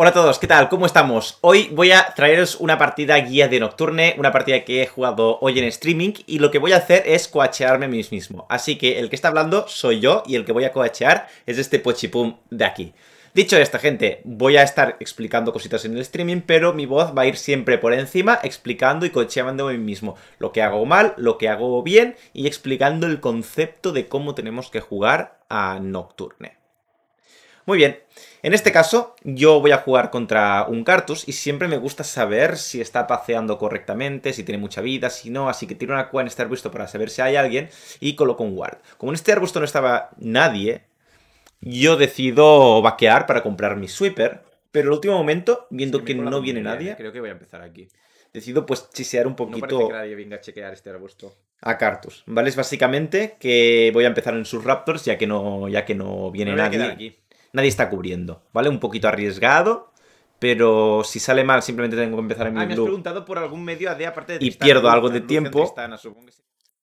Hola a todos, ¿qué tal? ¿Cómo estamos? Hoy voy a traeros una partida guía de Nocturne, una partida que he jugado hoy en streaming y lo que voy a hacer es coachearme a mí mismo. Así que el que está hablando soy yo y el que voy a coachear es este pochipum de aquí. Dicho esto, gente, voy a estar explicando cositas en el streaming, pero mi voz va a ir siempre por encima, explicando y coacheando a mí mismo lo que hago mal, lo que hago bien y explicando el concepto de cómo tenemos que jugar a Nocturne. Muy bien, en este caso yo voy a jugar contra un Cartus y siempre me gusta saber si está paseando correctamente, si tiene mucha vida, si no, así que tiro una cua en este arbusto para saber si hay alguien y coloco un guard Como en este arbusto no estaba nadie, yo decido vaquear para comprar mi sweeper, pero el último momento, viendo que no viene nadie... Creo que voy a empezar aquí decido pues chisear un poquito. que nadie venga a chequear este arbusto. A Cartus, ¿vale? Es básicamente que voy a empezar en sus Raptors ya que no, ya que no viene nadie. Aquí nadie está cubriendo, ¿vale? Un poquito arriesgado, pero si sale mal simplemente tengo que empezar en mi ah, me preguntado por algún medio AD aparte de Y pierdo algo de tiempo.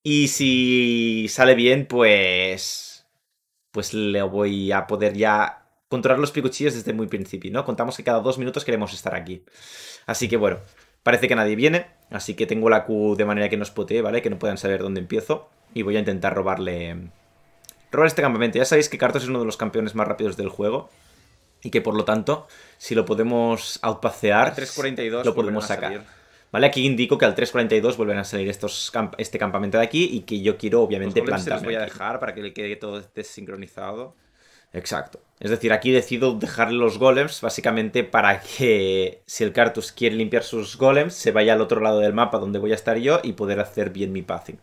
Y si sale bien, pues... Pues le voy a poder ya controlar los picuchillos desde muy principio, ¿no? Contamos que cada dos minutos queremos estar aquí. Así que bueno, parece que nadie viene, así que tengo la Q de manera que nos potee, ¿vale? Que no puedan saber dónde empiezo. Y voy a intentar robarle robar este campamento. Ya sabéis que Cartus es uno de los campeones más rápidos del juego y que por lo tanto, si lo podemos outpacear, lo podemos sacar. ¿Vale? Aquí indico que al 3.42 vuelven a salir estos este campamento de aquí y que yo quiero obviamente los Se los voy a dejar para que le quede todo desincronizado. Exacto. Es decir, aquí decido dejar los golems básicamente para que si el Cartus quiere limpiar sus golems, se vaya al otro lado del mapa donde voy a estar yo y poder hacer bien mi pathing.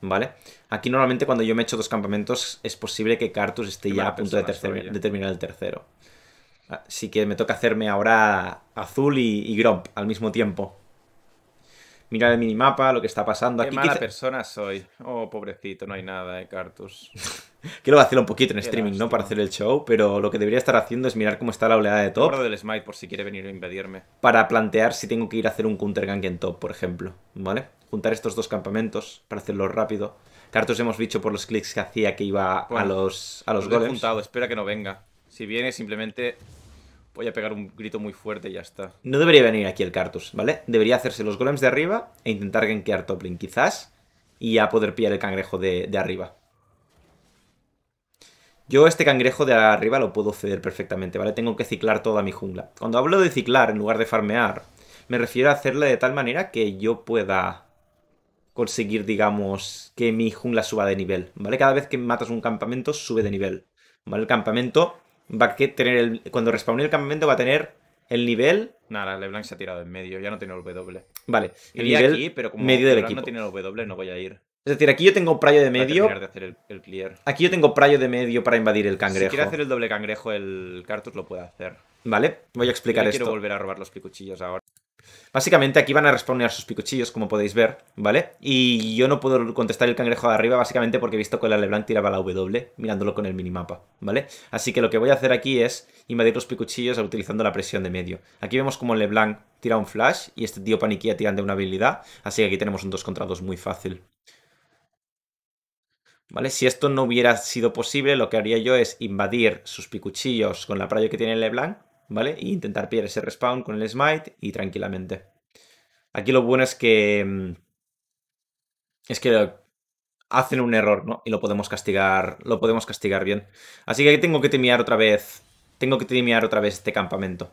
¿vale? Aquí normalmente cuando yo me echo dos campamentos es posible que Cartus esté ya a punto de, terminar el tercero. Así que me toca hacerme ahora Azul y, y Gromp al mismo tiempo. mira el minimapa, lo que está pasando aquí. Qué mala persona soy. Oh, pobrecito, no hay nada de eh, Cartus. Quiero hacerlo un poquito en streaming, ¿no? Para hacer el show, pero lo que debería estar haciendo es mirar cómo está la oleada de top. del Smite por si quiere venir a invadirme. Para plantear si tengo que ir a hacer un counter gank en top, por ejemplo, ¿vale? Juntar estos dos campamentos para hacerlo rápido. Cartus hemos dicho por los clics que hacía que iba a los, a los lo he espera que no venga. Si viene, simplemente voy a pegar un grito muy fuerte y ya está. No debería venir aquí el Cartus, ¿vale? Debería hacerse los golems de arriba e intentar gankear Toplin, quizás, y a poder pillar el cangrejo de arriba. Yo este cangrejo de arriba lo puedo ceder perfectamente, ¿vale? Tengo que ciclar toda mi jungla. Cuando hablo de ciclar en lugar de farmear, me refiero a hacerle de tal manera que yo pueda conseguir, digamos, que mi jungla suba de nivel, ¿vale? Cada vez que matas un campamento, sube de nivel, ¿vale? El campamento va a tener el... Cuando respawné el campamento va a tener el nivel... Nada, LeBlanc se ha tirado en medio, ya no tiene el W. Vale, el nivel pero medio del equipo. no tiene el W, no voy a ir. Es decir, aquí yo tengo prayo de medio. de hacer el, clear. Aquí yo tengo prayo de medio para invadir el cangrejo. Si quiere hacer el doble cangrejo, el Cartus lo puede hacer. Vale, voy a explicar yo esto. quiero volver a robar los picuchillos ahora. Básicamente aquí van a respawnear sus picuchillos, como podéis ver, ¿vale? Y yo no puedo contestar el cangrejo de arriba, básicamente porque he visto que la Leblanc tiraba la W, mirándolo con el minimapa, ¿vale? Así que lo que voy a hacer aquí es invadir los picuchillos utilizando la presión de medio. Aquí vemos como Leblanc tira un flash y este tío tiran tirando una habilidad, así que aquí tenemos un dos contra muy fácil. ¿Vale? Si esto no hubiera sido posible, lo que haría yo es invadir sus picuchillos con la playa que tiene Leblanc, ¿vale? E intentar pillar ese respawn con el smite y tranquilamente. Aquí lo bueno es que... Mm, es que hacen un error, ¿no? Y lo podemos castigar, lo podemos castigar bien. Así que tengo que timiar otra vez, tengo que timiar otra vez este campamento.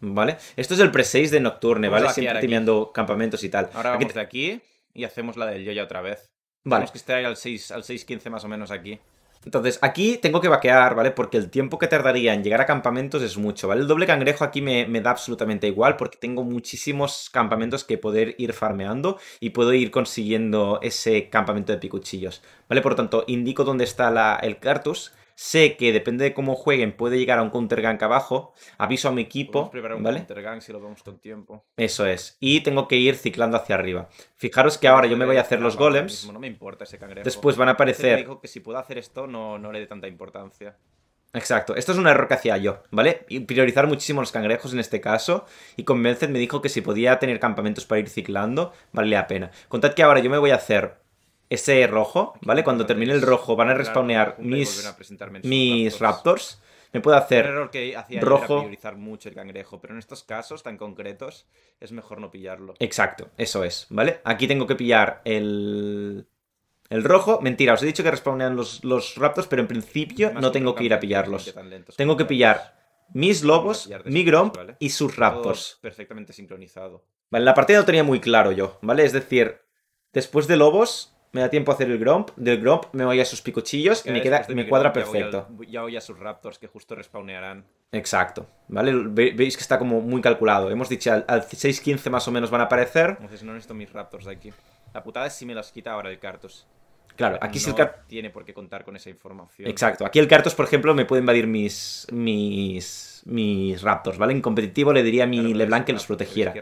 ¿Vale? Esto es el pre-6 de Nocturne, ¿vale? Siempre timeando campamentos y tal. Ahora vamos aquí... de aquí y hacemos la del Yoya otra vez. Vale. Vamos que esté ahí al 6, al 6.15 más o menos aquí. Entonces, aquí tengo que vaquear, ¿vale? Porque el tiempo que tardaría en llegar a campamentos es mucho, ¿vale? El doble cangrejo aquí me, da absolutamente igual porque tengo muchísimos campamentos que poder ir farmeando y puedo ir consiguiendo ese campamento de picuchillos, ¿vale? Por lo tanto, indico dónde está el cartus Sé que depende de cómo jueguen, puede llegar a un counter gank abajo. Aviso a mi equipo. un ¿vale? si lo vemos con tiempo. Eso es. Y tengo que ir ciclando hacia arriba. Fijaros que ahora yo me voy a hacer los golems. importa Después van a aparecer. Me dijo que si puedo hacer esto no, no le dé tanta importancia. Exacto, esto es un error que hacía yo, ¿vale? Y priorizar muchísimo los cangrejos en este caso. Y Convenced me dijo que si podía tener campamentos para ir ciclando, vale la pena. Contad que ahora yo me voy a hacer ese rojo, ¿vale? Cuando termine el rojo van a respawnear mis, mis raptors. Me puedo hacer rojo. mucho el cangrejo, pero en estos casos tan concretos es mejor no pillarlo. Exacto, eso es, ¿vale? Aquí tengo que pillar el, el rojo. Mentira, os he dicho que respawnean los, raptors, pero en principio no tengo que ir a pillarlos. Tengo que pillar mis lobos, mi gromp y sus raptors. perfectamente sincronizado. Vale, la partida no tenía muy claro yo, ¿vale? Es decir, después de lobos me da tiempo a hacer el Gromp, del Gromp me voy a sus picochillos y me, queda, me cuadra perfecto. Ya voy, a, sus Raptors que justo respawnearán. Exacto, ¿vale? veis que está como muy calculado. Hemos dicho al, 6-15 más o menos van a aparecer. Entonces no necesito mis Raptors de aquí. La putada es si me las quita ahora el cartos Claro, aquí no Tiene por qué contar con esa información. Exacto. Aquí el Cartos, por ejemplo, me puede invadir mis. mis. mis Raptors, ¿vale? En competitivo le diría a mi LeBlanc que los protegiera.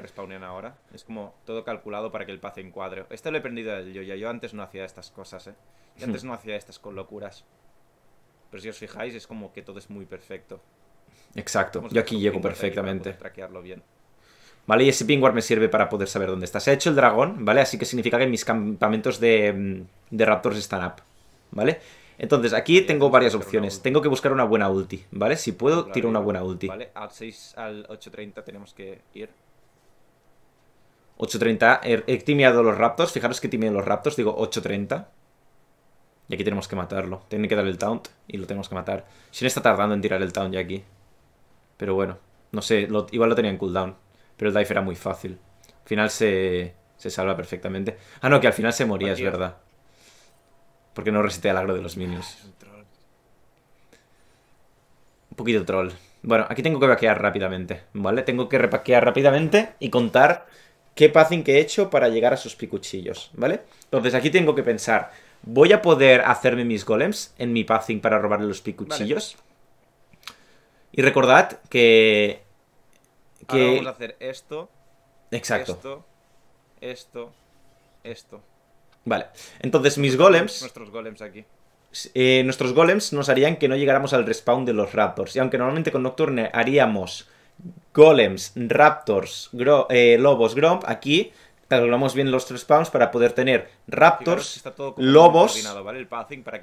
ahora. Es como todo calculado para que el pase encuadre. Esto lo he aprendido del yo, yo. Yo antes no hacía estas cosas, ¿eh? Yo antes hmm. no hacía estas con locuras. Pero si os fijáis, es como que todo es muy perfecto. Exacto. Yo aquí llego perfectamente. bien. ¿vale? Y ese pingward me sirve para poder saber dónde está. Se ha hecho el dragón, ¿vale? Así que significa que mis campamentos de, de raptors están up, ¿vale? Entonces, aquí tengo varias opciones. Tengo que buscar una buena ulti, ¿vale? Si puedo, tiro una buena ulti. Vale, al 6 al 8.30 tenemos que ir. 8.30, er, he, he timiado los raptors. Fijaros que timeé los raptors, digo 8.30. Y aquí tenemos que matarlo. Tiene que dar el taunt y lo tenemos que matar. Shin está tardando en tirar el taunt ya aquí. Pero bueno, no sé, lo, igual lo tenía en cooldown. Pero el dive era muy fácil. Al final se, se salva perfectamente. Ah, no, que al final se moría, es verdad. Porque no resiste al agro de los ah, minions. Un poquito troll. Bueno, aquí tengo que vaquear rápidamente, ¿vale? Tengo que repaquear rápidamente y contar qué pathing que he hecho para llegar a sus picuchillos, ¿vale? Entonces aquí tengo que pensar, ¿voy a poder hacerme mis golems en mi pathing para robarle los picuchillos? Y recordad que que... vamos a hacer esto. Exacto. Esto, esto, esto. Vale. Entonces, mis golems. Nuestros golems aquí. Eh, nuestros golems nos harían que no llegáramos al respawn de los raptors. Y aunque normalmente con Nocturne haríamos golems, raptors, eh, lobos, gromp, aquí calculamos bien los respawns para poder tener raptors, lobos,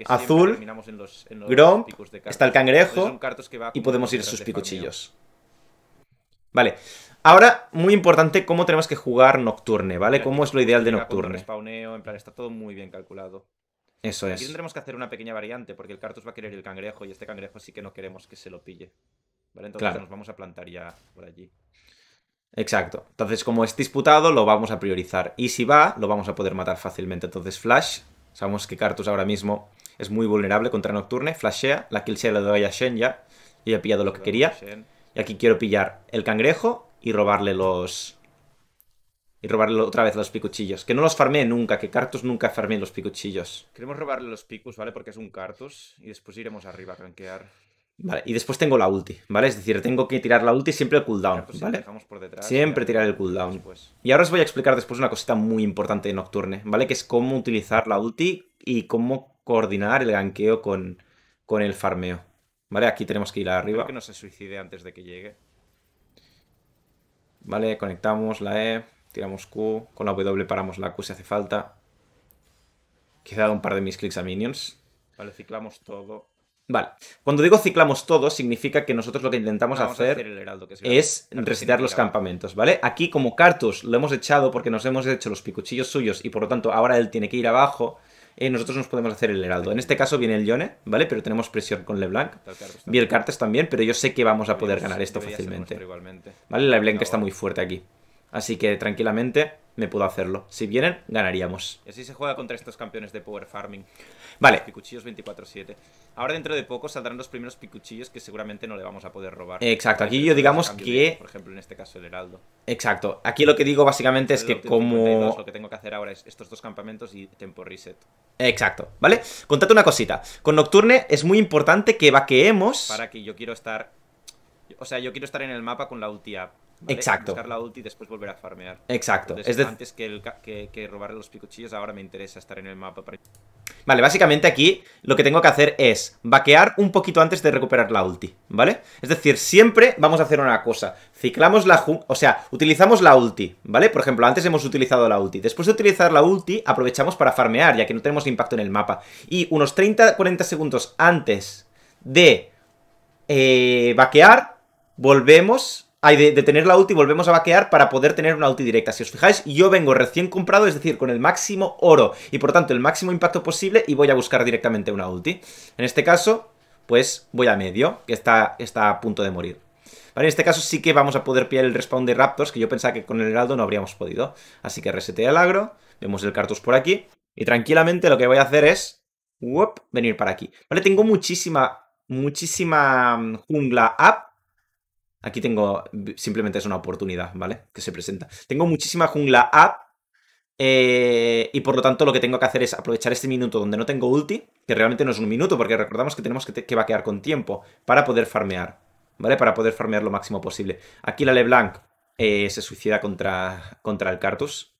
azul, gromp, está el cangrejo y podemos ir a sus picuchillos. Vale. Ahora, muy importante, cómo tenemos que jugar Nocturne, ¿vale? ¿Cómo es lo ideal de Nocturne? Spawneo, en plan, está todo muy bien calculado. Eso es. Aquí tendremos que hacer una pequeña variante, porque el Cartus va a querer el cangrejo y este cangrejo sí que no queremos que se lo pille. ¿Vale? Entonces nos vamos a plantar ya por allí. Exacto. Entonces, como es disputado, lo vamos a priorizar. Y si va, lo vamos a poder matar fácilmente. Entonces, Flash. Sabemos que Cartus ahora mismo es muy vulnerable contra Nocturne. Flashea. La kill se la doy a Shen ya. Y ha pillado lo que quería. Y aquí quiero pillar el cangrejo y robarle los... Y robarle otra vez los picuchillos. Que no los farmé nunca, que Cartus nunca farmé los picuchillos. Queremos robarle los picus, ¿vale? Porque es un Cartus. Y después iremos arriba a rankear. Vale, y después tengo la ulti, ¿vale? Es decir, tengo que tirar la ulti siempre el cooldown, ¿vale? siempre tirar el cooldown. Y ahora os voy a explicar después una cosita muy importante de Nocturne, ¿vale? Que es cómo utilizar la ulti y cómo coordinar el ganqueo con, con el farmeo. Vale, aquí tenemos que ir arriba. que no se suicide antes de que llegue. Vale, conectamos la E, tiramos Q, con la W paramos la Q si hace falta. Quizá un par de mis clics a minions. Vale, ciclamos todo. Vale, cuando digo ciclamos todo, significa que nosotros lo que intentamos hacer, es, residir los campamentos, ¿vale? Aquí como Cartus lo hemos echado porque nos hemos hecho los picuchillos suyos y por lo tanto ahora él tiene que ir abajo, eh, nosotros nos podemos hacer el heraldo. En este caso viene el Yone, ¿vale? Pero tenemos presión con Leblanc. Y el también, pero yo sé que vamos a poder ganar esto fácilmente. ¿Vale? La Leblanc está muy fuerte aquí. Así que tranquilamente me puedo hacerlo. Si vienen, ganaríamos. Y así se juega contra estos campeones de Power Farming. Vale. Picuchillos 24-7. Ahora dentro de poco saldrán los primeros picuchillos que seguramente no le vamos a poder robar. Exacto, aquí yo digamos que... por ejemplo, en este caso el heraldo. Exacto, aquí lo que digo básicamente es que como... lo que tengo que hacer ahora es estos dos campamentos y tempo reset. Exacto, ¿vale? Contate una cosita. Con Nocturne es muy importante que vaqueemos... Para que yo quiero estar... O sea, yo quiero estar en el mapa con la ulti Exacto. la ulti y después volver a farmear. Exacto. antes que, el, robarle los picuchillos, ahora me interesa estar en el mapa para... Vale, básicamente aquí lo que tengo que hacer es vaquear un poquito antes de recuperar la ulti, ¿vale? Es decir, siempre vamos a hacer una cosa, ciclamos la... O sea, utilizamos la ulti, ¿vale? Por ejemplo, antes hemos utilizado la ulti. Después de utilizar la ulti, aprovechamos para farmear, ya que no tenemos impacto en el mapa. Y unos 30-40 segundos antes de eh, vaquear, volvemos hay de, tener la ulti volvemos a vaquear para poder tener una ulti directa. Si os fijáis, yo vengo recién comprado, es decir, con el máximo oro y por tanto el máximo impacto posible y voy a buscar directamente una ulti. En este caso, pues voy a medio, que está, está a punto de morir. en este caso sí que vamos a poder pillar el respawn de Raptors, que yo pensaba que con el Heraldo no habríamos podido. Así que reseteé el agro, vemos el Cartus por aquí y tranquilamente lo que voy a hacer es... venir para aquí. Vale, tengo muchísima, muchísima mm, jungla up Aquí tengo, simplemente es una oportunidad, ¿vale? Que se presenta. Tengo muchísima jungla up eh, y por lo tanto lo que tengo que hacer es aprovechar este minuto donde no tengo ulti, que realmente no es un minuto, porque recordamos que tenemos que, vaquear con tiempo para poder farmear, ¿vale? Para poder farmear lo máximo posible. Aquí la LeBlanc eh, se suicida contra, contra el Cartus.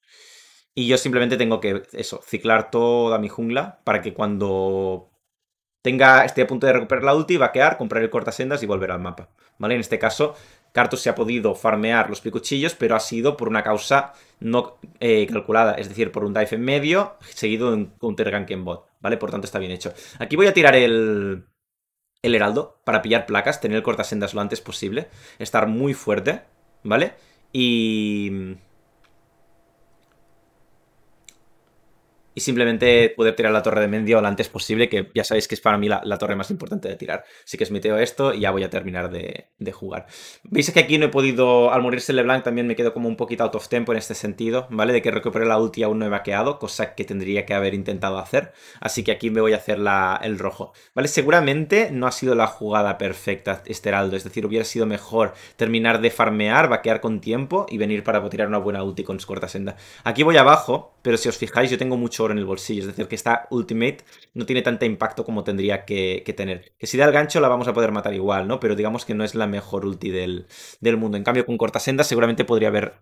Y yo simplemente tengo que, eso, ciclar toda mi jungla para que cuando tenga, esté a punto de recuperar la ulti, quedar, comprar el cortasendas y volver al mapa. ¿Vale? En este caso, Cartos se ha podido farmear los picuchillos, pero ha sido por una causa no eh, calculada, es decir, por un dive en medio, seguido de un counter gank en bot, ¿vale? Por tanto, está bien hecho. Aquí voy a tirar el, el heraldo para pillar placas, tener el cortasendas lo antes posible, estar muy fuerte, ¿vale? Y... y simplemente poder tirar la torre de Mendio lo antes posible, que ya sabéis que es para mí la, torre más importante de tirar. Así que os smiteo esto y ya voy a terminar de, jugar. Veis que aquí no he podido, al morirse LeBlanc también me quedo como un poquito out of tempo en este sentido, ¿vale? De que recuperé la ulti aún no he vaqueado, cosa que tendría que haber intentado hacer. Así que aquí me voy a hacer la, el rojo, ¿vale? Seguramente no ha sido la jugada perfecta este heraldo, es decir, hubiera sido mejor terminar de farmear, vaquear con tiempo y venir para tirar una buena ulti con corta senda. Aquí voy abajo, pero si os fijáis yo tengo mucho en el bolsillo. Es decir, que esta Ultimate no tiene tanto impacto como tendría que, tener. Que si da el gancho la vamos a poder matar igual, ¿no? Pero digamos que no es la mejor ulti del, mundo. En cambio, con corta senda seguramente podría haber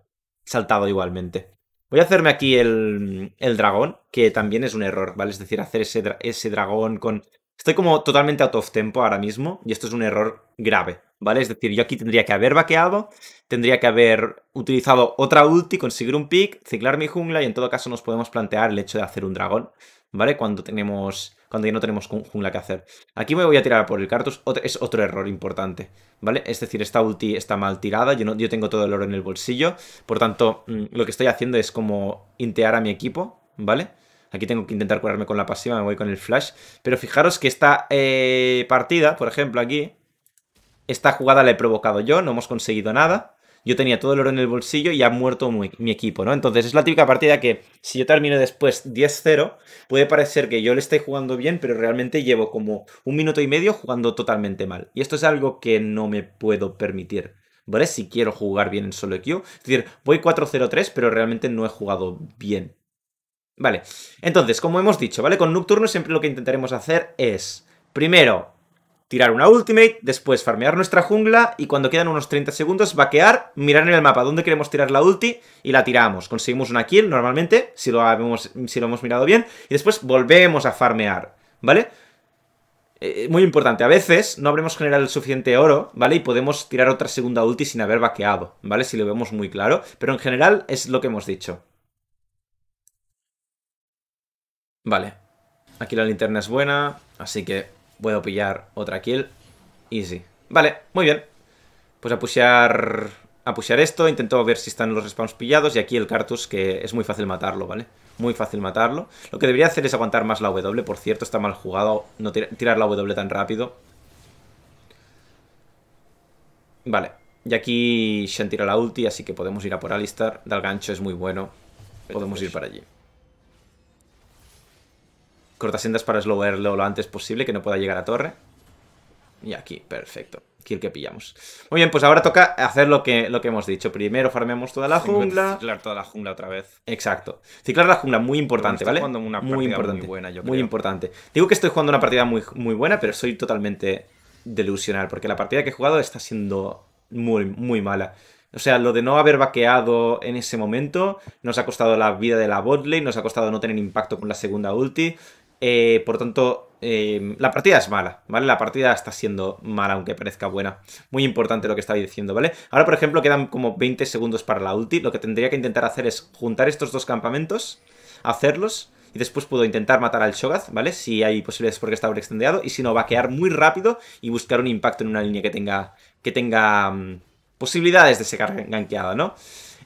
saltado igualmente. Voy a hacerme aquí el, el, dragón, que también es un error, ¿vale? Es decir, hacer ese, ese dragón con Estoy como totalmente out of tempo ahora mismo y esto es un error grave, ¿vale? Es decir, yo aquí tendría que haber vaqueado, tendría que haber utilizado otra ulti, conseguir un pick, ciclar mi jungla y en todo caso nos podemos plantear el hecho de hacer un dragón, ¿vale? Cuando tenemos cuando ya no tenemos jungla que hacer. Aquí me voy a tirar por el Cartus, es otro error importante, ¿vale? Es decir, esta ulti está mal tirada, yo, no, yo tengo todo el oro en el bolsillo, por tanto, mm, lo que estoy haciendo es como intear a mi equipo, ¿vale? Aquí tengo que intentar curarme con la pasiva, me voy con el flash. Pero fijaros que esta eh, partida, por ejemplo, aquí, esta jugada la he provocado yo, no hemos conseguido nada. Yo tenía todo el oro en el bolsillo y ha muerto mi, equipo, ¿no? Entonces es la típica partida que si yo termino después 10-0, puede parecer que yo le estoy jugando bien, pero realmente llevo como un minuto y medio jugando totalmente mal. Y esto es algo que no me puedo permitir. ¿vale? Si quiero jugar bien en solo Q? Es decir, voy 4-0-3, pero realmente no he jugado bien. Vale, entonces, como hemos dicho, ¿vale? Con Nocturno siempre lo que intentaremos hacer es, primero, tirar una ultimate, después farmear nuestra jungla y cuando quedan unos 30 segundos vaquear, mirar en el mapa dónde queremos tirar la ulti y la tiramos. Conseguimos una kill normalmente, si lo, si lo hemos mirado bien, y después volvemos a farmear, ¿vale? Eh, muy importante, a veces no habremos generado el suficiente oro, ¿vale? Y podemos tirar otra segunda ulti sin haber vaqueado, ¿vale? Si lo vemos muy claro, pero en general es lo que hemos dicho. Vale. Aquí la linterna es buena, así que puedo pillar otra kill. Easy. Vale, muy bien. Pues a pushear, a pushear esto, intento ver si están los respawns pillados y aquí el Cartus, que es muy fácil matarlo, ¿vale? Muy fácil matarlo. Lo que debería hacer es aguantar más la W, por cierto, está mal jugado no tirar la W tan rápido. Vale, y aquí Shen tira la ulti, así que podemos ir a por Alistar. Dal gancho es muy bueno, podemos ir para allí. Cortasendas para slowerlo lo antes posible, que no pueda llegar a torre. Y aquí, perfecto. Kill que pillamos. Muy bien, pues ahora toca hacer lo que, lo que hemos dicho. Primero farmeamos toda la jungla. Ciclar toda la jungla otra vez. Exacto. Ciclar la jungla, muy importante, ¿vale? Jugando una muy importante. Muy buena, yo creo. Muy importante. Digo que estoy jugando una partida muy, muy buena, pero soy totalmente delusional, porque la partida que he jugado está siendo muy, muy mala. O sea, lo de no haber vaqueado en ese momento nos ha costado la vida de la botley nos ha costado no tener impacto con la segunda ulti, eh, por tanto, em, la partida es mala, ¿vale? La partida está siendo mala, aunque parezca buena. Muy importante lo que estaba diciendo, ¿vale? Ahora, por ejemplo, quedan como 20 segundos para la ulti. Lo que tendría que intentar hacer es juntar estos dos campamentos, hacerlos, y después puedo intentar matar al shogaz, ¿vale? Si hay posibilidades porque está extendido y si no, vaquear muy rápido y buscar un impacto en una línea que tenga, que tenga mm, posibilidades de ser ganqueada, ¿no?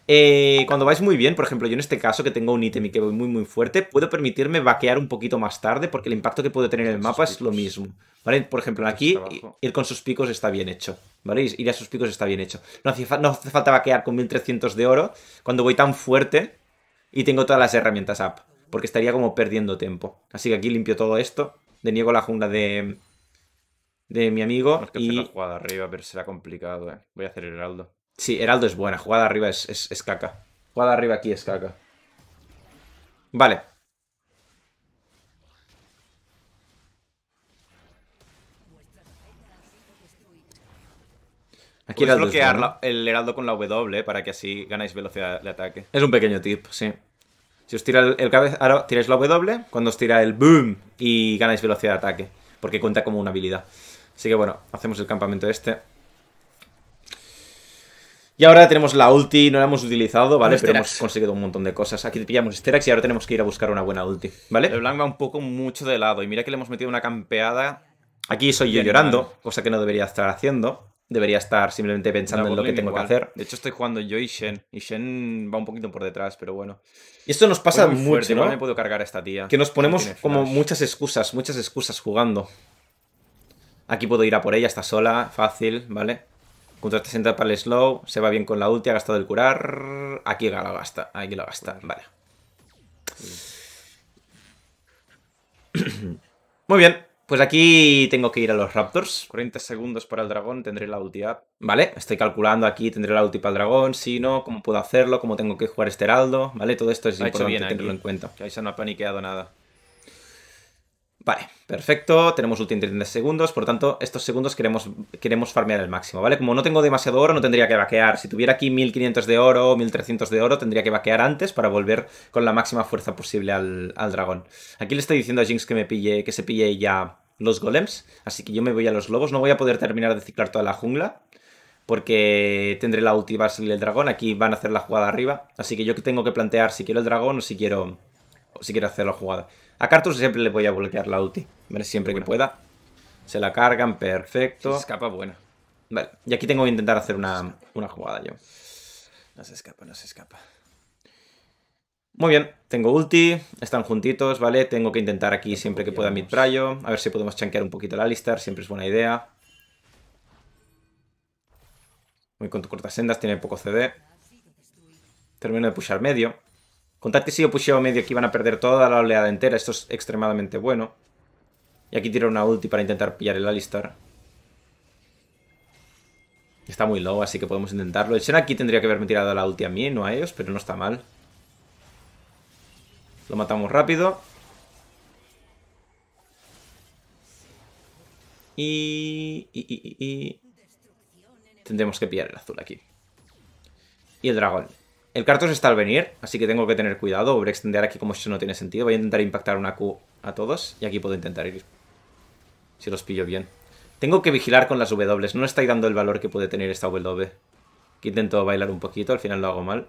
Eh, cuando vais muy bien, por ejemplo, yo en este caso que tengo un ítem y que voy muy muy fuerte, puedo permitirme vaquear un poquito más tarde porque el impacto que puede tener en el mapa es lo mismo. ¿Vale? Por ejemplo, pues aquí ir con sus picos está bien hecho. ¿Vale? Ir a sus picos está bien hecho. No hace, falta vaquear con 1300 de oro cuando voy tan fuerte y tengo todas las herramientas up. Porque estaría como perdiendo tiempo. Así que aquí limpio todo esto. Deniego la jungla de, de mi amigo. y... la jugada arriba, pero será complicado, ¿eh? Voy a hacer el heraldo. Sí, Heraldo es buena. Jugada arriba es, es, caca. Jugada arriba aquí es caca. Vale. Aquí Puedes bloquear el heraldo con la W para que así ganáis velocidad de ataque. Es un pequeño tip, sí. Si os tira el, cabeza, ahora tiráis la W, cuando os tira el boom y ganáis velocidad de ataque, porque cuenta como una habilidad. Así que bueno, hacemos el campamento este. Y ahora tenemos la ulti, no la hemos utilizado, ¿vale? Pero hemos conseguido un montón de cosas. Aquí pillamos Sterax y ahora tenemos que ir a buscar una buena ulti, ¿vale? El Blanc va un poco mucho de lado y mira que le hemos metido una campeada. Aquí soy yo llorando, cosa que no debería estar haciendo. Debería estar simplemente pensando en lo que tengo que hacer. De hecho, estoy jugando yo y Shen. Y Shen va un poquito por detrás, pero bueno. Y esto nos pasa mucho, ¿no? me puedo cargar esta tía. Que nos ponemos como muchas excusas, muchas excusas jugando. Aquí puedo ir a por ella, está sola, fácil, ¿vale? Contra central para el slow. Se va bien con la ulti. Ha gastado el curar. Aquí la gasta. Aquí la gasta. Vale. Muy bien. Pues aquí tengo que ir a los Raptors. 40 segundos para el dragón, tendré la ulti up. Vale, estoy calculando aquí, tendré la ulti para el dragón, si no, cómo puedo hacerlo, cómo tengo que jugar este heraldo, ¿vale? Todo esto es importante tenerlo en cuenta. Que ahí se no ha paniqueado nada. Vale, perfecto, tenemos ulti 30 segundos, por tanto, estos segundos queremos, queremos farmear el máximo, ¿vale? Como no tengo demasiado oro, no tendría que vaquear. Si tuviera aquí 1500 de oro, 1300 de oro, tendría que vaquear antes para volver con la máxima fuerza posible al, dragón. Aquí le estoy diciendo a Jinx que me pille, que se pille ya los golems, así que yo me voy a los lobos. No voy a poder terminar de ciclar toda la jungla, porque tendré la ulti, va el dragón, aquí van a hacer la jugada arriba, así que yo tengo que plantear si quiero el dragón o si quiero, o si quiero hacer la jugada. A Cartus siempre le voy a bloquear la ulti. Siempre que pueda. Se la cargan, perfecto. escapa, buena. Vale, y aquí tengo que intentar hacer una, jugada yo. No se escapa, no se escapa. Muy bien, tengo ulti, están juntitos, ¿vale? Tengo que intentar aquí siempre que pueda mid prayo. A ver si podemos chanquear un poquito la Alistar, siempre es buena idea. Muy con tu cortas sendas, tiene poco CD. Termino de pushar medio. Contar si yo pusheo medio que van a perder toda la oleada entera. Esto es extremadamente bueno. Y aquí tiro una ulti para intentar pillar el Alistar. Está muy low, así que podemos intentarlo. El Shen aquí tendría que haberme tirado la ulti a mí, no a ellos, pero no está mal. Lo matamos rápido. y... Tendremos que pillar el azul aquí. Y el dragón. El Cartos está al venir, así que tengo que tener cuidado. Voy a extender aquí como si eso no tiene sentido. Voy a intentar impactar una Q a todos. Y aquí puedo intentar ir. Si los pillo bien. Tengo que vigilar con las W. No estáis dando el valor que puede tener esta W. Aquí intento bailar un poquito. Al final lo hago mal.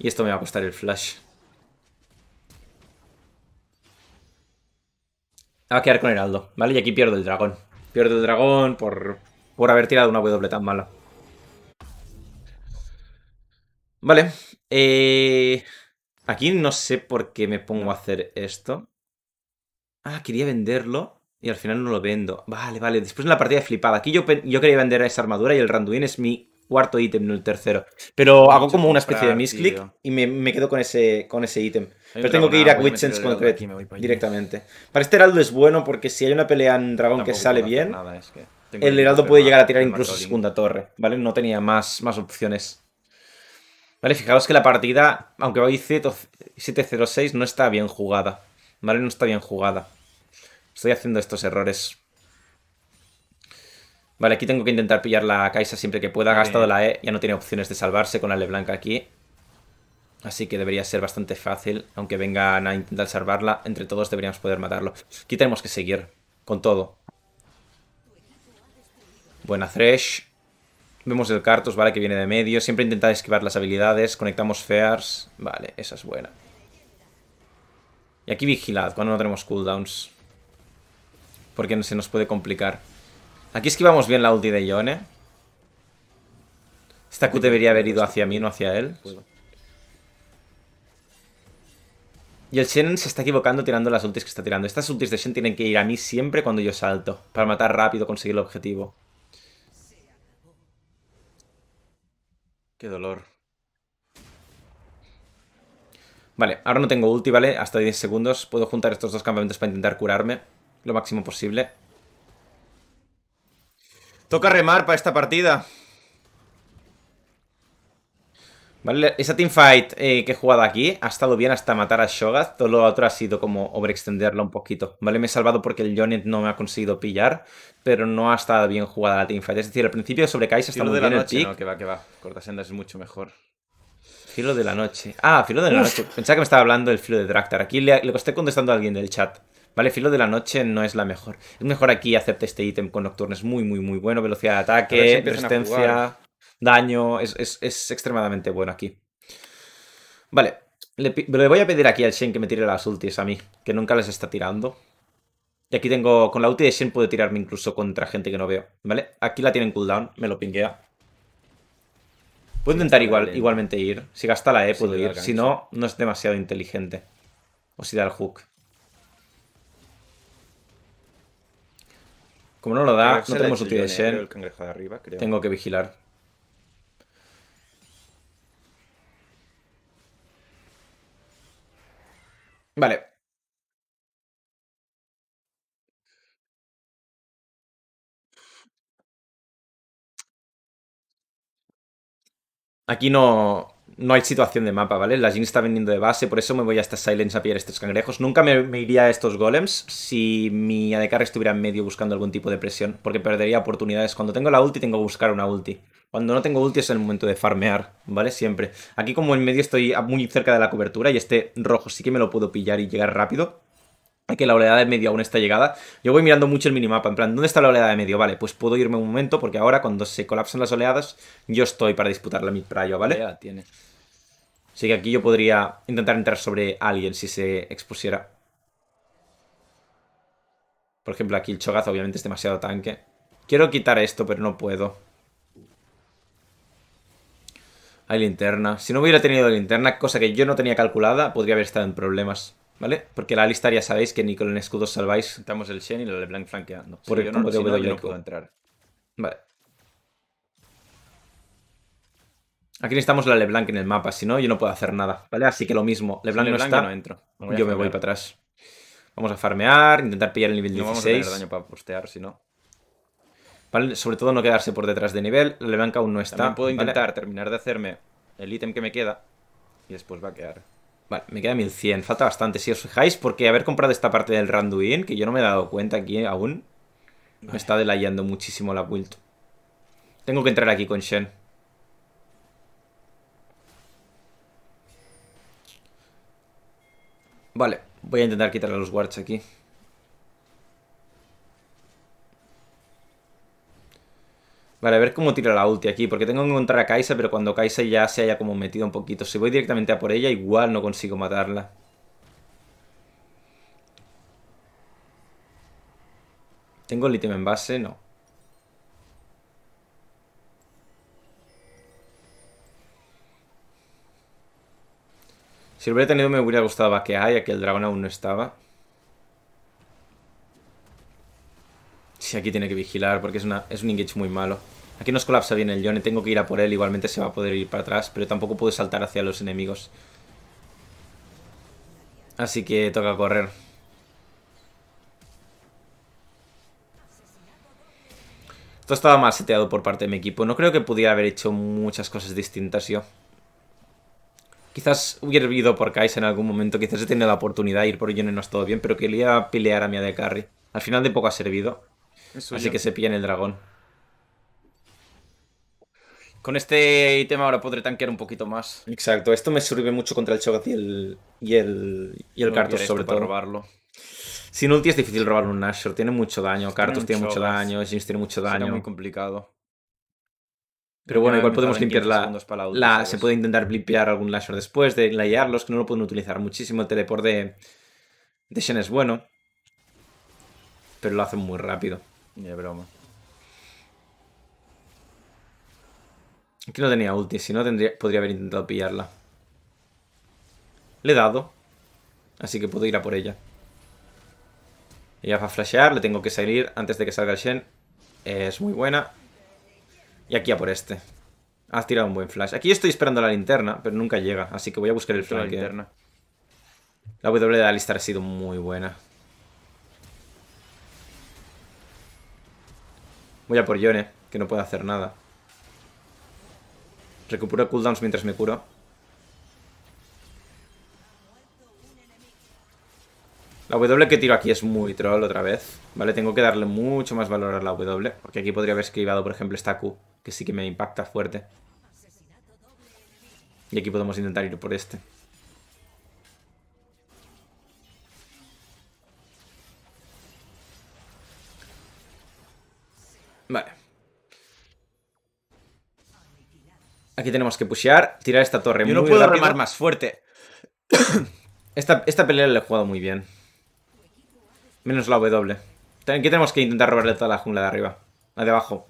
Y esto me va a costar el flash. Va a quedar con Heraldo, ¿vale? Y aquí pierdo el dragón. Pierdo el dragón por, por haber tirado una W tan mala. Vale. Eh, aquí no sé por qué me pongo a hacer esto. Ah, quería venderlo y al final no lo vendo. Vale, vale. Después en la partida flipada. Aquí yo, yo quería vender esa armadura y el Randuin es mi cuarto ítem, no el tercero. Pero hago como una especie de misclick y me, quedo con ese con ese ítem. Pero tengo que ir a Witchens Concrete directamente. Para este heraldo es bueno porque si hay una pelea en dragón que sale bien, el heraldo puede llegar a tirar incluso segunda torre, ¿vale? No tenía más, más opciones. ¿Vale? Fijaos que la partida, aunque hoy 7 0 no está bien jugada. ¿Vale? No está bien jugada. Estoy haciendo estos errores. Vale, aquí tengo que intentar pillar la Kaisa siempre que pueda. Ha gastado la E, ya no tiene opciones de salvarse con la blanca aquí. Así que debería ser bastante fácil, aunque vengan a intentar salvarla. Entre todos deberíamos poder matarlo. Aquí tenemos que seguir, con todo. Buena Thresh. Vemos el Cartos, ¿vale? Que viene de medio. Siempre intentad esquivar las habilidades. Conectamos Fears. Vale, esa es buena. Y aquí vigilad cuando no tenemos cooldowns. Porque se nos puede complicar. Aquí esquivamos bien la ulti de Yone. Esta Q debería haber ido hacia mí, no hacia él. Y el Shen se está equivocando tirando las ultis que está tirando. Estas ultis de Shen tienen que ir a mí siempre cuando yo salto. Para matar rápido, conseguir el objetivo. Qué dolor. Vale, ahora no tengo ulti, ¿vale? Hasta 10 segundos. Puedo juntar estos dos campamentos para intentar curarme lo máximo posible. Toca remar para esta partida. esa teamfight eh, que he jugado aquí ha estado bien hasta matar a Shogath, Todo lo otro ha sido como overextenderla un poquito. Vale, me he salvado porque el Jonet no me ha conseguido pillar, pero no ha estado bien jugada la teamfight. Es decir, al principio sobre hasta está de la noche, que va, que va. Cortasendas es mucho mejor. Filo de la noche. Ah, filo de la noche. Pensaba que me estaba hablando el filo de Dractar. Aquí le, estoy contestando a alguien del chat. Vale, filo de la noche no es la mejor. Es mejor aquí acepte este ítem con Nocturne. Es muy, muy, muy bueno. Velocidad de ataque, resistencia daño. Es, extremadamente bueno aquí. Vale. Le, voy a pedir aquí al Shen que me tire las ultis a mí, que nunca les está tirando. Y aquí tengo, con la ulti de Shen puedo tirarme incluso contra gente que no veo, ¿vale? Aquí la tienen cooldown, me lo pinguea. Puedo intentar igual, igualmente ir. Si gasta la E puedo ir, si no, no es demasiado inteligente. O si da el hook. Como no lo da, no tenemos ulti de Shen. Tengo que vigilar. Vale. Aquí no, no hay situación de mapa, ¿vale? La Jin está vendiendo de base, por eso me voy a esta Silence a pillar estos cangrejos. Nunca me, iría a estos golems si mi ADCAR estuviera en medio buscando algún tipo de presión, porque perdería oportunidades. Cuando tengo la ulti, tengo que buscar una ulti. Cuando no tengo ulti es el momento de farmear, ¿vale? Siempre. Aquí como en medio estoy muy cerca de la cobertura y este rojo sí que me lo puedo pillar y llegar rápido que la oleada de medio aún está llegada, yo voy mirando mucho el minimapa, en plan, ¿dónde está la oleada de medio? Vale, pues puedo irme un momento, porque ahora cuando se colapsan las oleadas, yo estoy para disputar la mid-prayo, ¿vale? Ya tiene. Así que aquí yo podría intentar entrar sobre alguien si se expusiera. Por ejemplo, aquí el chogazo obviamente es demasiado tanque. Quiero quitar esto, pero no puedo. Hay linterna. Si no hubiera tenido linterna, cosa que yo no tenía calculada, podría haber estado en problemas. ¿Vale? Porque la lista ya sabéis que ni con el escudo salváis. Estamos el Shen y el de flanqueando. Por yo no puedo entrar. Vale. Aquí necesitamos la LeBlanc en el mapa, si no, yo no puedo hacer nada, ¿vale? Así que lo mismo, LeBlanc, no está, yo me voy para atrás. Vamos a farmear, intentar pillar el nivel 16. Vamos a daño para postear, si no. ¿Vale? Sobre todo no quedarse por detrás de nivel, La LeBlanc aún no está. También puedo intentar terminar de hacerme el ítem que me queda y después va a quedar. Vale, me queda 1100, falta bastante, si os fijáis, porque haber comprado esta parte del Randuin, que yo no me he dado cuenta aquí aún, me está delayando muchísimo la build. Tengo que entrar aquí con Shen. Vale, voy a intentar quitarle los guards aquí. Vale, a ver cómo tira la ulti aquí, porque tengo que encontrar a Kaisa, pero cuando Kaisa ya se haya como metido un poquito. Si voy directamente a por ella, igual no consigo matarla. ¿Tengo el ítem en base? No. Si lo hubiera tenido me hubiera gustado que haya que el dragón aún no estaba. Sí, aquí tiene que vigilar porque es, es un engage muy malo. Aquí nos colapsa bien el Yone, tengo que ir a por él, igualmente se va a poder ir para atrás, pero tampoco puedo saltar hacia los enemigos. Así que toca correr. Esto estaba mal seteado por parte de mi equipo. No creo que pudiera haber hecho muchas cosas distintas yo. Quizás hubiera vivido por Kai'Sa en algún momento, quizás se tenido la oportunidad de ir por Yone, no es todo bien, pero quería pelear a mi de carry. Al final de poco ha servido. así que se en el dragón. Con este tema ahora podré tanquear un poquito más. Exacto, esto me sirve mucho contra el Cho'Gath y el, y el, y el sobre todo. robarlo. Sin ulti es difícil robar un Nashor, tiene mucho daño, Karthus tiene, mucho daño, Jinx tiene mucho daño. Es muy complicado. Pero bueno, igual podemos limpiar la, se puede intentar limpiar algún lasher después de layarlos, que no lo pueden utilizar muchísimo. El teleport de, Shen es bueno, pero lo hacen muy rápido. de broma. Aquí no tenía ulti, si no podría haber intentado pillarla. Le he dado, así que puedo ir a por ella. Ella va a flashear, le tengo que salir antes de que salga Shen. Es muy buena, y aquí a por este. Has tirado un buen flash. Aquí estoy esperando la linterna, pero nunca llega. Así que voy a buscar el flash. La, linterna. la W de Alistar ha sido muy buena. Voy a por Yone, que no puede hacer nada. Recupero cooldowns mientras me curo. La W que tiro aquí es muy troll otra vez. ¿vale? Tengo que darle mucho más valor a la W, porque aquí podría haber esquivado, por ejemplo, esta Q, que sí que me impacta fuerte. Y aquí podemos intentar ir por este. Vale. Aquí tenemos que pushear, tirar esta torre Yo no puedo armar más fuerte. esta, esta pelea la he jugado muy bien. Menos la W. Aquí tenemos que intentar robarle toda la jungla de arriba. La de abajo.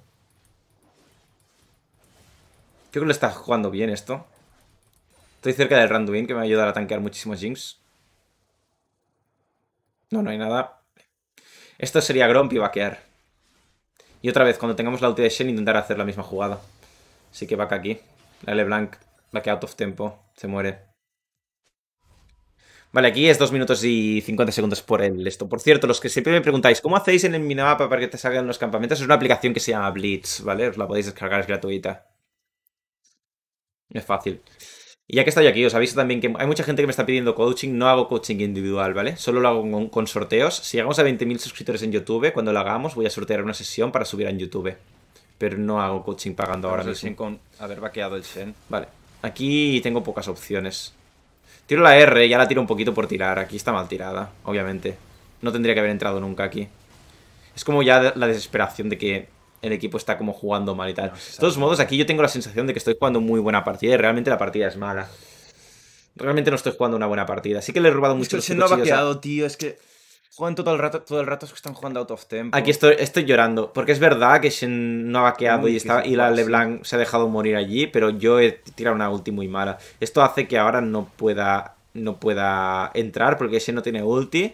Creo que lo está jugando bien esto. Estoy cerca del Randuin, que me va a ayudar a tanquear muchísimos Jinx. No, no hay nada. Esto sería Grumpy vaquear. Y otra vez, cuando tengamos la ulti de Shen, intentar hacer la misma jugada. Así que vaca aquí. La LeBlanc, que out of tempo. Se muere. Vale, aquí es 2 minutos y 50 segundos por el esto. Por cierto, los que siempre me preguntáis, ¿cómo hacéis en el minimapa para que te salgan los campamentos? Es una aplicación que se llama Blitz, ¿vale? Os la podéis descargar, es gratuita. Es fácil. Y ya que estoy aquí, os aviso también que hay mucha gente que me está pidiendo coaching. No hago coaching individual, ¿vale? Solo lo hago con, sorteos. Si llegamos a 20.000 suscriptores en YouTube, cuando lo hagamos voy a sortear una sesión para subir en YouTube. Pero no hago coaching pagando ahora mismo. Con haber vaqueado el Shen. Vale. Aquí tengo pocas opciones. Tiro la R, ya la tiro un poquito por tirar. Aquí está mal tirada, obviamente. No tendría que haber entrado nunca aquí. Es como ya la desesperación de que el equipo está como jugando mal y tal. de todos modos, aquí yo tengo la sensación de que estoy jugando muy buena partida y realmente la partida es mala. Realmente no estoy jugando una buena partida. así que le he robado mucho. Es que siendo tío, es que... Juegan todo el rato, todo el rato es que están jugando out of tempo. Aquí estoy, estoy llorando, porque es verdad que Shen no ha vaqueado y, y la LeBlanc se ha dejado morir allí, pero yo he tirado una ulti muy mala. Esto hace que ahora no pueda, no pueda entrar porque Shen no tiene ulti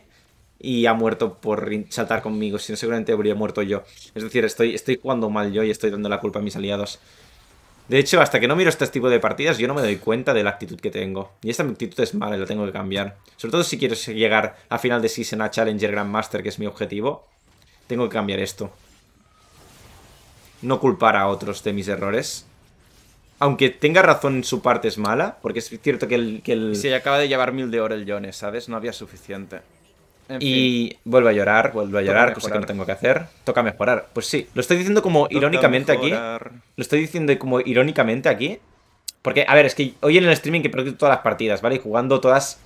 y ha muerto por saltar conmigo, si no seguramente habría muerto yo. Es decir, estoy, estoy jugando mal yo y estoy dando la culpa a mis aliados. De hecho, hasta que no miro este tipo de partidas, yo no me doy cuenta de la actitud que tengo. Y esta actitud es mala y la tengo que cambiar. Sobre todo si quiero llegar a final de Season a Challenger Grandmaster, que es mi objetivo, tengo que cambiar esto. No culpar a otros de mis errores. Aunque tenga razón en su parte es mala, porque es cierto que el... Que acaba de llevar mil de oro el Jones, ¿sabes? No había suficiente y vuelvo a llorar, vuelvo a llorar, cosa que no tengo que hacer. Toca mejorar. Pues sí, lo estoy diciendo como irónicamente aquí. Lo estoy diciendo como irónicamente aquí. Porque, a ver, es que hoy en el streaming que perdí todas las partidas, ¿vale? Y jugando todas.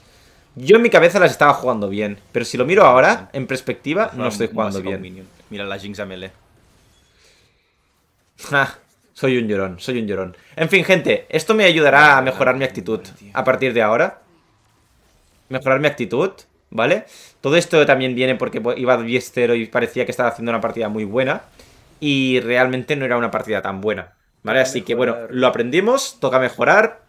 Yo en mi cabeza las estaba jugando bien. Pero si lo miro ahora, en perspectiva, no estoy jugando bien. Mira la Jinx a melee. soy un llorón, soy un llorón. En fin, gente, esto me ayudará a mejorar mi actitud a partir de ahora. Mejorar mi actitud. ¿vale? Todo esto también viene porque pues, iba 10-0 y parecía que estaba haciendo una partida muy buena y realmente no era una partida tan buena, ¿vale? Así que bueno, lo aprendimos, toca mejorar,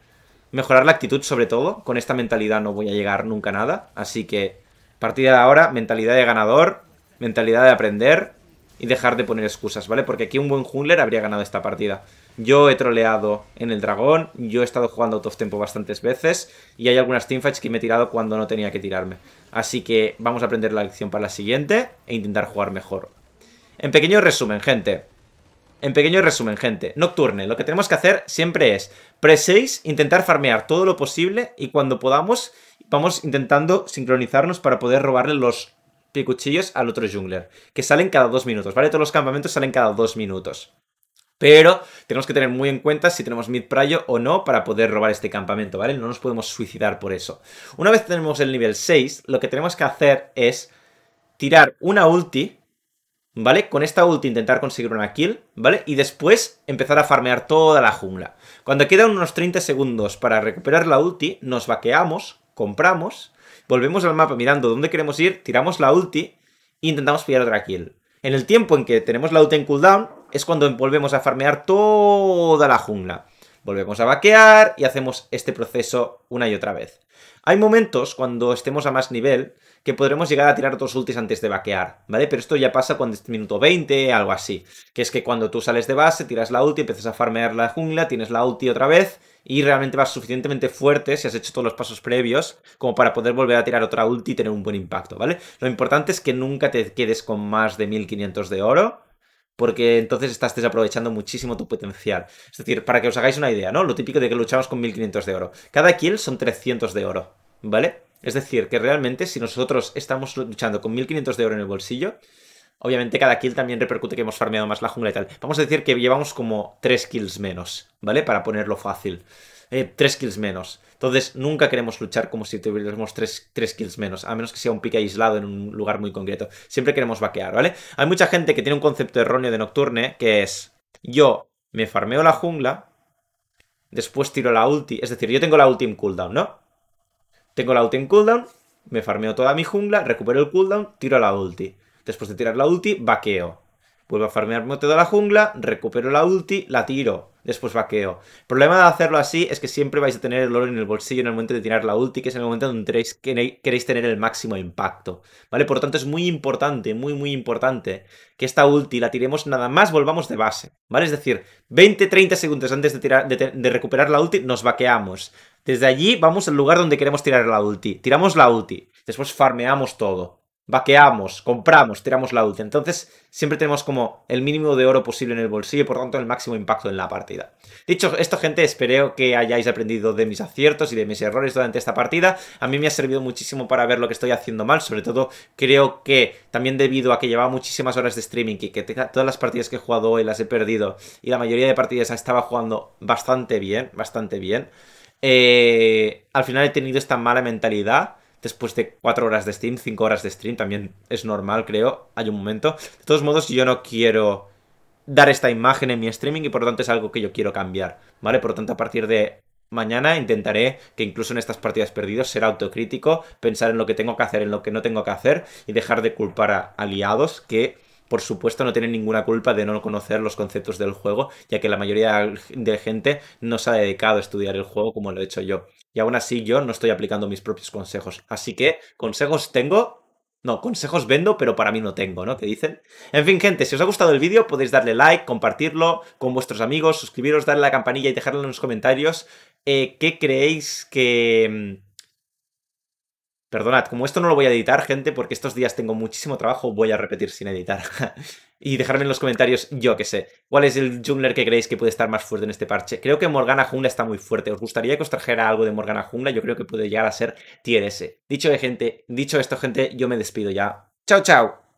mejorar la actitud sobre todo, con esta mentalidad no voy a llegar nunca a nada, así que partida de ahora, mentalidad de ganador, mentalidad de aprender y dejar de poner excusas, ¿vale? Porque aquí un buen jungler habría ganado esta partida. Yo he troleado en el dragón, yo he estado jugando out of tempo bastantes veces y hay algunas teamfights que me he tirado cuando no tenía que tirarme. Así que vamos a aprender la lección para la siguiente e intentar jugar mejor. En pequeño resumen, gente. En pequeño resumen, gente. Nocturne, lo que tenemos que hacer siempre es pre-6, intentar farmear todo lo posible y cuando podamos vamos intentando sincronizarnos para poder robarle los picuchillos al otro jungler, que salen cada dos minutos, ¿vale? Todos los campamentos salen cada dos minutos. Pero tenemos que tener muy en cuenta si tenemos mid prayo o no para poder robar este campamento, ¿vale? No nos podemos suicidar por eso. Una vez tenemos el nivel 6, lo que tenemos que hacer es tirar una ulti, ¿vale? Con esta ulti intentar conseguir una kill, ¿vale? Y después empezar a farmear toda la jungla. Cuando quedan unos 30 segundos para recuperar la ulti, nos vaqueamos, compramos, volvemos al mapa mirando dónde queremos ir, tiramos la ulti e intentamos pillar otra kill. En el tiempo en que tenemos la ulti en cooldown, es cuando volvemos a farmear toda la jungla. Volvemos a vaquear y hacemos este proceso una y otra vez. Hay momentos cuando estemos a más nivel que podremos llegar a tirar otros ultis antes de vaquear, ¿vale? Pero esto ya pasa cuando es minuto 20, algo así. Que es que cuando tú sales de base, tiras la ulti, empiezas a farmear la jungla, tienes la ulti otra vez y realmente vas suficientemente fuerte si has hecho todos los pasos previos como para poder volver a tirar otra ulti y tener un buen impacto, ¿vale? Lo importante es que nunca te quedes con más de 1500 de oro porque entonces estás desaprovechando muchísimo tu potencial. Es decir, para que os hagáis una idea, ¿no? Lo típico de que luchamos con 1500 de oro. Cada kill son 300 de oro, ¿vale? Es decir, que realmente si nosotros estamos luchando con 1500 de oro en el bolsillo, Obviamente cada kill también repercute que hemos farmeado más la jungla y tal. Vamos a decir que llevamos como 3 kills menos, ¿vale? Para ponerlo fácil. Eh, tres kills menos. Entonces, nunca queremos luchar como si tuviéramos tres, kills menos, a menos que sea un pique aislado en un lugar muy concreto. Siempre queremos vaquear, ¿vale? Hay mucha gente que tiene un concepto erróneo de Nocturne, eh, que es, yo me farmeo la jungla, después tiro la ulti, es decir, yo tengo la ulti en cooldown, ¿no? Tengo la ulti en cooldown, me farmeo toda mi jungla, recupero el cooldown, tiro la ulti. Después de tirar la ulti, vaqueo. Vuelvo a farmearme toda la jungla, recupero la ulti, la tiro después vaqueo. El problema de hacerlo así es que siempre vais a tener el oro en el bolsillo en el momento de tirar la ulti, que es el momento donde que queréis tener el máximo impacto, ¿vale? Por tanto es muy importante, muy muy importante que esta ulti la tiremos nada más volvamos de base, ¿vale? Es decir, 20-30 segundos antes de, tirar, de, de recuperar la ulti nos vaqueamos. Desde allí vamos al lugar donde queremos tirar la ulti. Tiramos la ulti, después farmeamos todo vaqueamos, compramos, tiramos la dulce. Entonces, siempre tenemos como el mínimo de oro posible en el bolsillo y por tanto el máximo impacto en la partida. Dicho esto, gente, espero que hayáis aprendido de mis aciertos y de mis errores durante esta partida. A mí me ha servido muchísimo para ver lo que estoy haciendo mal, sobre todo creo que también debido a que llevaba muchísimas horas de streaming y que todas las partidas que he jugado hoy las he perdido y la mayoría de partidas estaba jugando bastante bien, bastante bien. Eh, al final he tenido esta mala mentalidad después de cuatro horas de stream, 5 horas de stream, también es normal, creo, hay un momento. De todos modos, yo no quiero dar esta imagen en mi streaming y por lo tanto es algo que yo quiero cambiar, ¿vale? Por lo tanto, a partir de mañana intentaré que incluso en estas partidas perdidas ser autocrítico, pensar en lo que tengo que hacer, en lo que no tengo que hacer y dejar de culpar a aliados que por supuesto no tienen ninguna culpa de no conocer los conceptos del juego, ya que la mayoría de gente no se ha dedicado a estudiar el juego como lo he hecho yo y aún así yo no estoy aplicando mis propios consejos. Así que consejos tengo, no, consejos vendo, pero para mí no tengo, ¿no? qué dicen. En fin, gente, si os ha gustado el vídeo podéis darle like, compartirlo con vuestros amigos, suscribiros, darle a la campanilla y dejarlo en los comentarios eh, qué creéis que mm, Perdonad, como esto no lo voy a editar, gente, porque estos días tengo muchísimo trabajo, voy a repetir sin editar. y dejarme en los comentarios, yo que sé, cuál es el jungler que creéis que puede estar más fuerte en este parche. Creo que Morgana Jungla está muy fuerte. ¿Os gustaría que os trajera algo de Morgana Jungla? Yo creo que puede llegar a ser tier Dicho, de gente, dicho esto, gente, yo me despido ya. ¡Chao, chao!